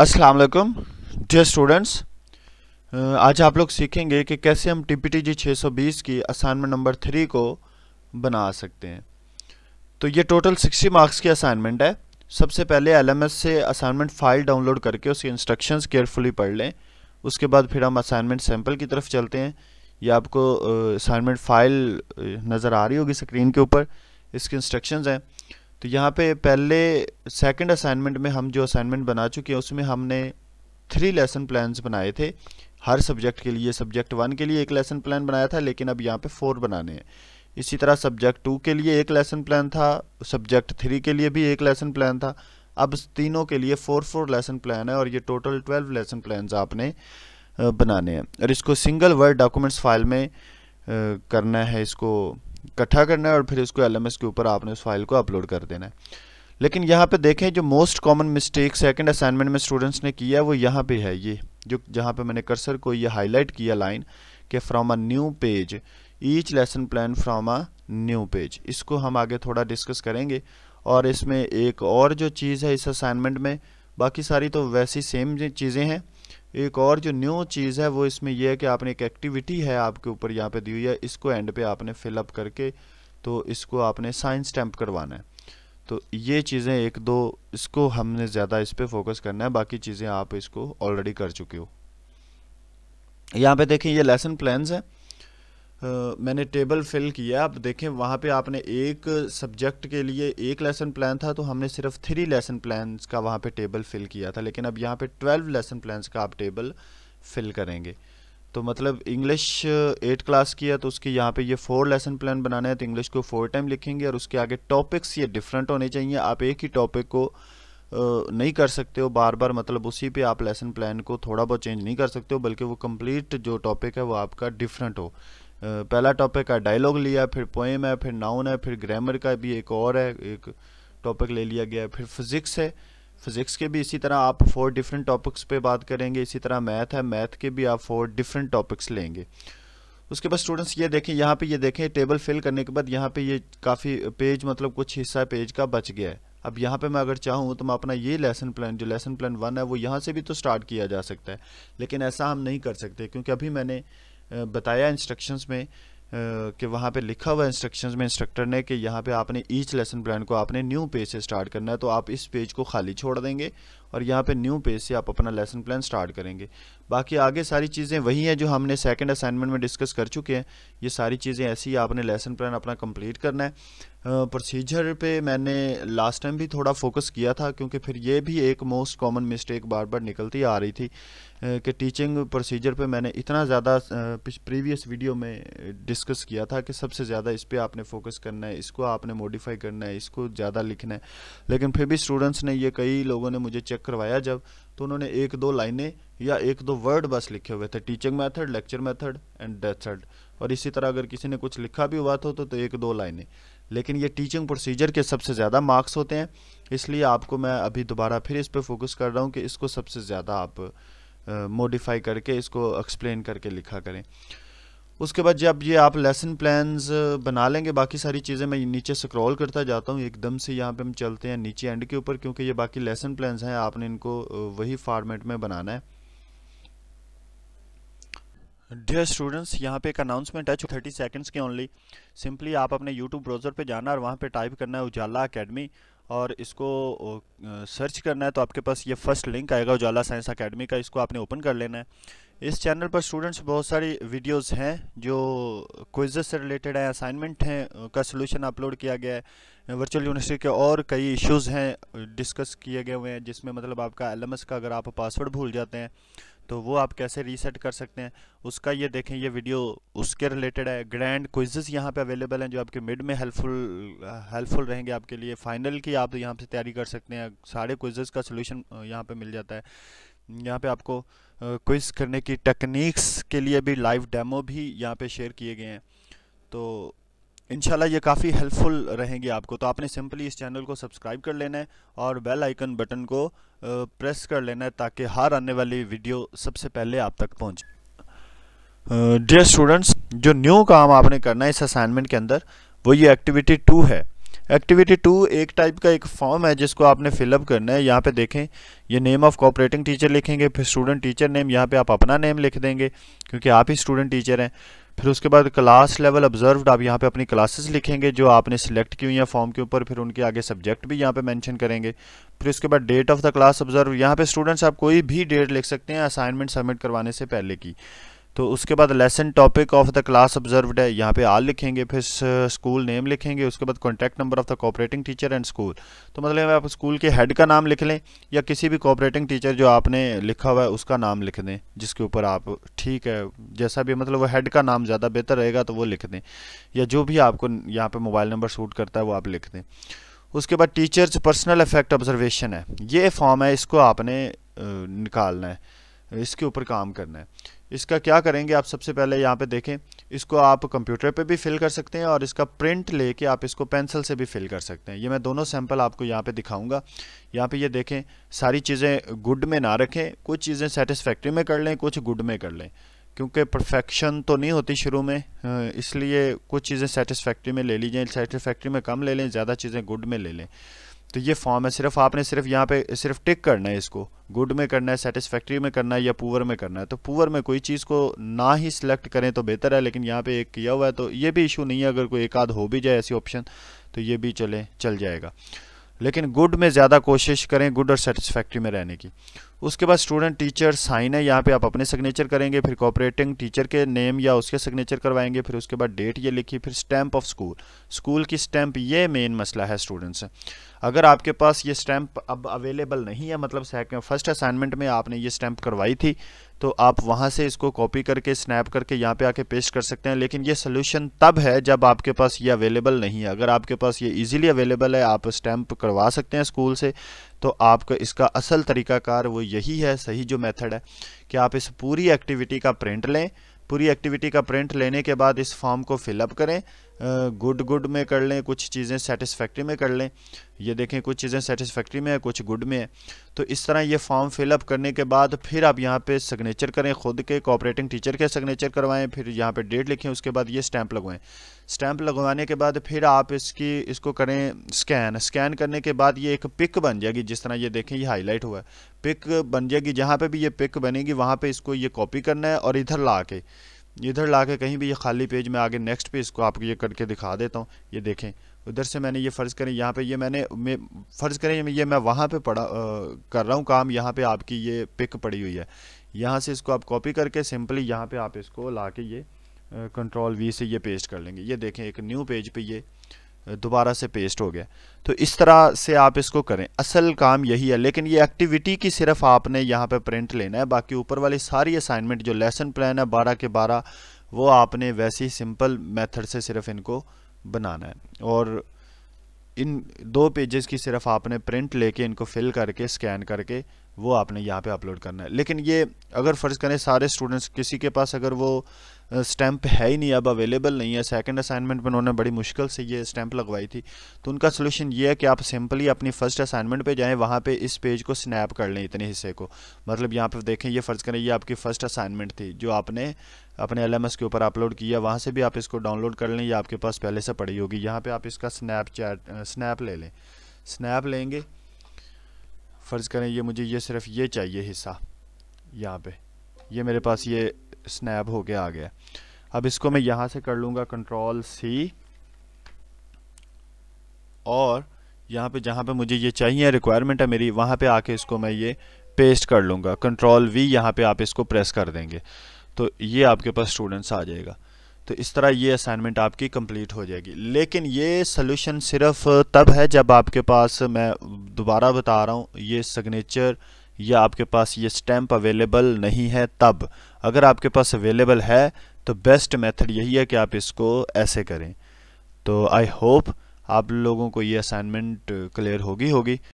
अस्सलाम वालेकुम dear students आज आप लोग सीखेंगे कि कैसे हम टी पी टी जी छः सौ बीस की असाइनमेंट नंबर थ्री को बना सकते हैं तो ये टोटल सिक्सटी मार्क्स की असाइनमेंट है सबसे पहले एल एम एस से असाइनमेंट फाइल डाउनलोड करके उसके इंस्ट्रक्शंस केयरफुली पढ़ लें उसके बाद फिर हम असाइनमेंट सैम्पल की तरफ चलते हैं या आपको असाइनमेंट फाइल नज़र आ रही होगी स्क्रीन के ऊपर इसके इंस्ट्रक्शन हैं तो यहाँ पे पहले सेकंड असाइनमेंट में हम जो असाइनमेंट बना चुके हैं उसमें हमने थ्री लेसन प्लान्स बनाए थे हर सब्जेक्ट के लिए सब्जेक्ट वन के लिए एक लेसन प्लान बनाया था लेकिन अब यहाँ पे फोर बनाने हैं इसी तरह सब्जेक्ट टू के लिए एक लेसन प्लान था सब्जेक्ट थ्री के लिए भी एक लेसन प्लान था अब तीनों के लिए फोर फोर लेसन प्लान है और ये टोटल ट्वेल्व लेसन प्लान आपने बनाने हैं और इसको सिंगल वर्ड डॉक्यूमेंट्स फाइल में करना है इसको इकट्ठा करना है और फिर इसको एल के ऊपर आपने उस फाइल को अपलोड कर देना है लेकिन यहाँ पे देखें जो most common mistake second assignment में स्टूडेंट्स ने किया है वो यहाँ पे है ये जो जहाँ पे मैंने कर्सर को ये हाईलाइट किया लाइन के from a new page each lesson plan from a new page इसको हम आगे थोड़ा डिस्कस करेंगे और इसमें एक और जो चीज़ है इस असाइनमेंट में बाकी सारी तो वैसी सेम चीज़ें हैं एक और जो न्यू चीज़ है वो इसमें यह है कि आपने एक एक्टिविटी है आपके ऊपर यहाँ पे दी हुई है इसको एंड पे आपने फिलअप करके तो इसको आपने साइन स्टैम्प करवाना है तो ये चीज़ें एक दो इसको हमने ज़्यादा इस पर फोकस करना है बाकी चीज़ें आप इसको ऑलरेडी कर चुके हो यहाँ पे देखें ये लेसन प्लान्स हैं मैंने टेबल फिल किया अब देखें वहाँ पे आपने एक सब्जेक्ट के लिए एक लेसन प्लान था तो हमने सिर्फ थ्री लेसन प्लान्स का वहाँ पे टेबल फिल किया था लेकिन अब यहाँ पे ट्वेल्व लेसन प्लान्स का आप टेबल फिल करेंगे तो मतलब इंग्लिश एट क्लास की है तो उसकी यहाँ पे ये फोर लेसन प्लान बनाना है तो इंग्लिश को फोर टाइम लिखेंगे और उसके आगे टॉपिक्स ये डिफरेंट होने चाहिए आप एक ही टॉपिक को नहीं कर सकते हो बार बार मतलब उसी पे आप लेसन प्लान को थोड़ा बहुत चेंज नहीं कर सकते हो बल्कि वो कंप्लीट जो टॉपिक है वो आपका डिफरेंट हो पहला टॉपिक का डायलॉग लिया फिर पोएम है फिर नाउन है फिर ग्रामर का भी एक और है एक टॉपिक ले लिया गया है फिर फिज़िक्स है फिज़िक्स के भी इसी तरह आप फोर डिफरेंट टॉपिक्स पे बात करेंगे इसी तरह मैथ है मैथ के भी आप फोर डिफरेंट टॉपिक्स लेंगे उसके बाद स्टूडेंट्स ये देखें यहाँ पे ये देखें टेबल फिल करने के बाद यहाँ पे ये काफ़ी पेज मतलब कुछ हिस्सा पेज का बच गया है अब यहाँ पे मैं अगर चाहूँ तो मैं अपना ये लेसन प्लान जो लेसन प्लान वन है वो यहाँ से भी तो स्टार्ट किया जा सकता है लेकिन ऐसा हम नहीं कर सकते क्योंकि अभी मैंने बताया इंस्ट्रक्शंस में कि वहाँ पे लिखा हुआ इंस्ट्रक्शंस में इंस्ट्रक्टर ने कि यहाँ पे आपने ईच लेसन प्लान को आपने न्यू पेज से स्टार्ट करना है तो आप इस पेज को खाली छोड़ देंगे और यहाँ पे न्यू पेज से आप अपना लेसन प्लान स्टार्ट करेंगे बाकी आगे सारी चीज़ें वही हैं जो हमने सेकंड असाइनमेंट में डिस्कस कर चुके हैं ये सारी चीज़ें ऐसी आपने लेसन प्लान अपना कंप्लीट करना है प्रोसीजर पे मैंने लास्ट टाइम भी थोड़ा फोकस किया था क्योंकि फिर ये भी एक मोस्ट कॉमन मिस्टेक बार बार निकलती आ रही थी कि टीचिंग प्रोसीजर पे मैंने इतना ज़्यादा प्रीवियस वीडियो में डिस्कस किया था कि सबसे ज़्यादा इस पर आपने फोकस करना है इसको आपने मॉडिफाई करना है इसको ज़्यादा लिखना है लेकिन फिर भी स्टूडेंट्स ने ये कई लोगों ने मुझे चेक चेक करवाया जब तो उन्होंने एक दो लाइनें या एक दो वर्ड बस लिखे हुए थे teaching method lecture method and the third और इसी तरह अगर किसी ने कुछ लिखा भी हुआ था तो, तो एक दो लाइनें लेकिन ये टीचिंग प्रोसीजर के सबसे ज़्यादा मार्क्स होते हैं इसलिए आपको मैं अभी दोबारा फिर इस पर फोकस कर रहा हूँ कि इसको सबसे ज़्यादा आप मॉडिफाई करके इसको एक्सप्लेन करके लिखा करें उसके बाद जब ये आप लेसन प्लान्स बना लेंगे बाकी सारी चीज़ें मैं नीचे स्क्रॉल करता जाता हूँ एकदम से यहाँ पे हम चलते हैं नीचे एंड के ऊपर क्योंकि ये बाकी लेसन प्लान्स हैं आपने इनको वही फॉर्मेट में बनाना है डियर स्टूडेंट्स यहाँ पे एक अनाउंसमेंट है थर्टी सेकेंड्स के ओनली सिंपली आप अपने यूट्यूब ब्राउज़र पे जाना और वहाँ पे टाइप करना है उजाला अकेडमी और इसको सर्च करना है तो आपके पास ये फर्स्ट लिंक आएगा उजाला साइंस अकेडमी का इसको आपने ओपन कर लेना है इस चैनल पर स्टूडेंट्स बहुत सारी वीडियोस हैं जो क्विज से रिलेटेड हैं असाइनमेंट हैं का सलूशन अपलोड किया गया है वर्चुअल यूनिवर्सिटी के और कई इश्यूज हैं डिस्कस किए गए हुए हैं जिसमें मतलब आपका एल का अगर आप पासवर्ड भूल जाते हैं तो वो आप कैसे रीसेट कर सकते हैं उसका ये देखें ये वीडियो उसके रिलेटेड है ग्रैंड क्विजेस यहाँ पे अवेलेबल हैं जो आपके मिड में हेल्पफुल हेल्पफुल रहेंगे आपके लिए फाइनल की आप यहाँ से तैयारी कर सकते हैं सारे क्विजेस का सोल्यूशन यहाँ पे मिल जाता है यहाँ पे आपको क्विज करने की टेक्निक्स के लिए भी लाइव डेमो भी यहाँ पे शेयर किए गए हैं तो इनशाला ये काफ़ी हेल्पफुल रहेंगे आपको तो आपने सिंपली इस चैनल को सब्सक्राइब कर लेना है और बेल आइकन बटन को प्रेस कर लेना है ताकि हर आने वाली वीडियो सबसे पहले आप तक पहुँचे डियर स्टूडेंट्स जो न्यू काम आपने करना है इस असाइनमेंट के अंदर वो ये एक्टिविटी टू है एक्टिविटी टू एक टाइप का एक फॉर्म है जिसको आपने फिलअप करना है यहाँ पे देखें ये नेम ऑफ कॉपरेटिंग टीचर लिखेंगे फिर स्टूडेंट टीचर नेम यहाँ पे आप अपना नेम लिख देंगे क्योंकि आप ही स्टूडेंट टीचर हैं फिर उसके बाद क्लास लेवल ऑब्जर्व्ड आप यहाँ पे अपनी क्लासेस लिखेंगे जो आपने सिलेक्ट की हुई हैं फॉर्म के ऊपर फिर उनके आगे सब्जेक्ट भी यहाँ पे मेंशन करेंगे फिर उसके बाद date of the class observe यहाँ पे स्टूडेंट्स आप कोई भी डेट लिख सकते हैं असाइनमेंट सबमिट करवाने से पहले की तो उसके बाद lesson topic of the class observed है यहाँ पे आल लिखेंगे फिर स्कूल नेम लिखेंगे उसके बाद contact number of the cooperating teacher and school तो मतलब आप स्कूल के हेड का नाम लिख लें या किसी भी कोऑपरेटिंग टीचर जो आपने लिखा हुआ है उसका नाम लिख दें जिसके ऊपर आप ठीक है जैसा भी मतलब वो हेड का नाम ज़्यादा बेहतर रहेगा तो वो लिख दें या जो भी आपको यहाँ पर मोबाइल नंबर सूट करता है वो आप लिख दें उसके बाद टीचर्स पर्सनल इफेक्ट ऑब्जर्वेशन है ये फॉर्म है इसको आपने निकालना है इसके ऊपर काम करना है इसका क्या करेंगे आप सबसे पहले यहाँ पे देखें इसको आप कंप्यूटर पे भी फिल कर सकते हैं और इसका प्रिंट लेके आप इसको पेंसिल से भी फिल कर सकते हैं ये मैं दोनों सैंपल आपको यहाँ पे दिखाऊंगा यहाँ पे ये देखें सारी चीज़ें गुड में ना रखें कुछ चीज़ें सेटिस्फैक्ट्री में कर लें कुछ गुड में कर लें क्योंकि परफेक्शन तो नहीं होती शुरू में इसलिए कुछ चीज़ें सेटिस्फैक्ट्री में ले लीजिए सेटिस्फैक्ट्री में कम ले लें ज़्यादा चीज़ें गुड में ले लें तो ये फॉर्म है सिर्फ आपने सिर्फ यहाँ पे सिर्फ टिक करना है इसको गुड में करना है सेटिस्फैक्ट्री में करना है या पुअर में करना है तो पुअर में कोई चीज़ को ना ही सिलेक्ट करें तो बेहतर है लेकिन यहाँ पे एक किया हुआ है तो ये भी इशू नहीं है अगर कोई एक आध हो भी जाए ऐसी ऑप्शन तो ये भी चले चल जाएगा लेकिन गुड में ज़्यादा कोशिश करें गुड और सेटिस्फैक्ट्री में रहने की उसके बाद स्टूडेंट टीचर साइन है यहाँ पे आप अपने सिग्नेचर करेंगे फिर कॉपरेटिंग टीचर के नेम या उसके सिग्नेचर करवाएंगे फिर उसके बाद डेट ये लिखी फिर स्टैंप ऑफ स्कूल स्कूल की स्टैंप ये मेन मसला है स्टूडेंट्स अगर आपके पास ये स्टैंप अब अवेलेबल नहीं है मतलब फर्स्ट असाइनमेंट में आपने ये स्टैंप करवाई थी तो आप वहाँ से इसको कॉपी करके स्नैप करके यहाँ पे आके पेस्ट कर सकते हैं लेकिन ये सोल्यूशन तब है जब आपके पास ये अवेलेबल नहीं है अगर आपके पास ये इजीली अवेलेबल है आप स्टैम्प करवा सकते हैं स्कूल से तो आपका इसका असल तरीकाकार वो यही है सही जो मेथड है कि आप इस पूरी एक्टिविटी का प्रिंट लें पूरी एक्टिविटी का प्रिंट लेने के बाद इस फॉर्म को फिलअप करें गुड गुड में कर लें कुछ चीज़ें सेटिस्फैक्ट्री में कर लें ये देखें कुछ चीज़ें सेटिस्फैक्ट्री में है कुछ गुड में है तो इस तरह ये फॉर्म फिलअप करने के बाद फिर आप यहाँ पे सिग्नेचर करें खुद के कोऑपरेटिंग टीचर के सिग्नेचर करवाएं फिर यहाँ पे डेट लिखें उसके बाद ये स्टैंप लगवाएं स्टैंप लगवाने के बाद फिर आप इसकी इसको करें स्कैन स्कैन करने के बाद ये एक पिक बन जाएगी जिस तरह ये देखें ये हाईलाइट हुआ है पिक बन जाएगी जहाँ पर भी ये पिक बनेगी वहाँ पर इसको ये कॉपी करना है और इधर ला के इधर ला के कहीं भी ये खाली पेज में आगे नेक्स्ट पे इसको आपको ये करके दिखा देता हूँ ये देखें उधर से मैंने ये फ़र्ज़ करें यहाँ पे ये मैंने मैं फ़र्ज़ करें ये मैं वहाँ पे पढ़ा आ, कर रहा हूँ काम यहाँ पे आपकी ये पिक पड़ी हुई है यहाँ से इसको आप कॉपी करके सिंपली यहाँ पे आप इसको ला के ये कंट्रोल वी से ये पेस्ट कर लेंगे ये देखें एक न्यू पेज पे ये दोबारा से पेस्ट हो गया तो इस तरह से आप इसको करें असल काम यही है लेकिन ये एक्टिविटी की सिर्फ आपने यहाँ पे प्रिंट लेना है बाकी ऊपर वाली सारी असाइनमेंट जो लेसन प्लान है बारह के बारह वो आपने वैसे ही सिंपल मेथड से सिर्फ इनको बनाना है और इन दो पेजेस की सिर्फ आपने प्रिंट लेके इनको फिल करके स्कैन करके वो आपने यहाँ पे अपलोड करना है लेकिन ये अगर फ़र्ज़ करें सारे स्टूडेंट्स किसी के पास अगर वो स्टैंप है ही नहीं अब अवेलेबल नहीं है सेकंड असाइनमेंट में उन्होंने बड़ी मुश्किल से ये स्टैंप लगवाई थी तो उनका सलूशन ये है कि आप सिंपली अपनी फ़र्स्ट असाइनमेंट पे जाएं वहाँ पे इस पेज को स्नैप कर लें इतने हिस्से को मतलब यहाँ पर देखें ये फ़र्ज़ करें ये आपकी फ़र्स्ट असाइनमेंट थी जो आपने अपने एल के ऊपर अपलोड किया वहाँ से भी आप इसको डाउनलोड कर लें या आपके पास पहले से पड़ी होगी यहाँ पर आप इसका स्नैप स्नैप ले लें स्नैप लेंगे फ़र्ज़ करें ये मुझे ये सिर्फ ये चाहिए हिस्सा यहाँ पे ये मेरे पास ये स्नैप हो गया आ गया अब इसको मैं यहाँ से कर लूँगा कंट्रोल सी और यहाँ पे जहाँ पे मुझे ये चाहिए रिक्वायरमेंट है मेरी वहाँ पे आके इसको मैं ये पेस्ट कर लूँगा कंट्रोल वी यहाँ पे आप इसको प्रेस कर देंगे तो ये आपके पास स्टूडेंट्स आ जाएगा तो इस तरह ये असाइनमेंट आपकी कंप्लीट हो जाएगी लेकिन ये सोल्यूशन सिर्फ तब है जब आपके पास मैं दोबारा बता रहा हूँ ये सिग्नेचर या आपके पास ये स्टैम्प अवेलेबल नहीं है तब अगर आपके पास अवेलेबल है तो बेस्ट मेथड यही है कि आप इसको ऐसे करें तो आई होप आप लोगों को ये असाइनमेंट क्लियर होगी होगी